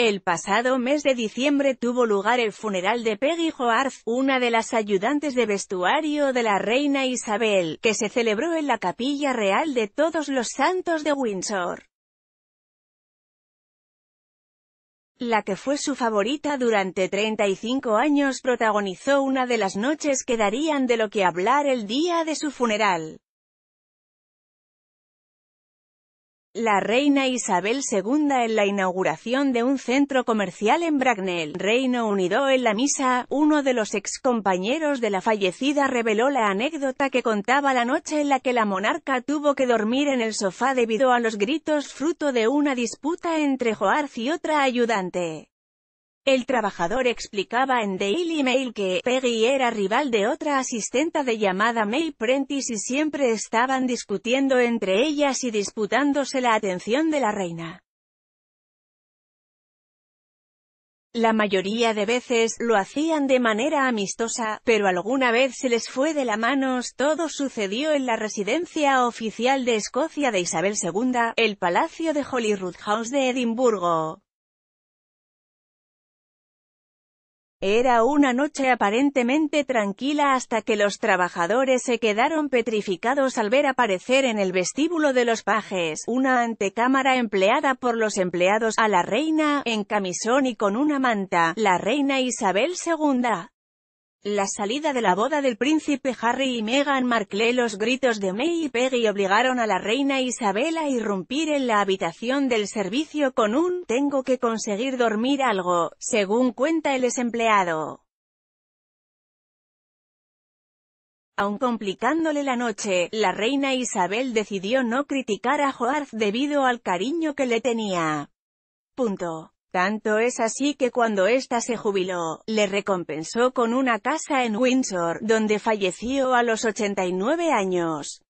El pasado mes de diciembre tuvo lugar el funeral de Peggy Hoarth, una de las ayudantes de vestuario de la reina Isabel, que se celebró en la Capilla Real de Todos los Santos de Windsor. la que fue su favorita durante 35 años protagonizó una de las noches que darían de lo que hablar el día de su funeral. La reina Isabel II en la inauguración de un centro comercial en Bracknell, Reino Unido en la misa, uno de los excompañeros de la fallecida reveló la anécdota que contaba la noche en la que la monarca tuvo que dormir en el sofá debido a los gritos fruto de una disputa entre Joarz y otra ayudante. El trabajador explicaba en Daily Mail que Peggy era rival de otra asistenta de llamada May Prentice y siempre estaban discutiendo entre ellas y disputándose la atención de la reina. La mayoría de veces lo hacían de manera amistosa, pero alguna vez se les fue de la mano. Todo sucedió en la residencia oficial de Escocia de Isabel II, el Palacio de Holyrood House de Edimburgo. Era una noche aparentemente tranquila hasta que los trabajadores se quedaron petrificados al ver aparecer en el vestíbulo de los pajes, una antecámara empleada por los empleados, a la reina, en camisón y con una manta, la reina Isabel II. La salida de la boda del príncipe Harry y Meghan Markle Los gritos de May y Peggy obligaron a la reina Isabel a irrumpir en la habitación del servicio con un «tengo que conseguir dormir algo», según cuenta el desempleado. Aun complicándole la noche, la reina Isabel decidió no criticar a Joarth debido al cariño que le tenía. Punto. Tanto es así que cuando ésta se jubiló, le recompensó con una casa en Windsor, donde falleció a los 89 años.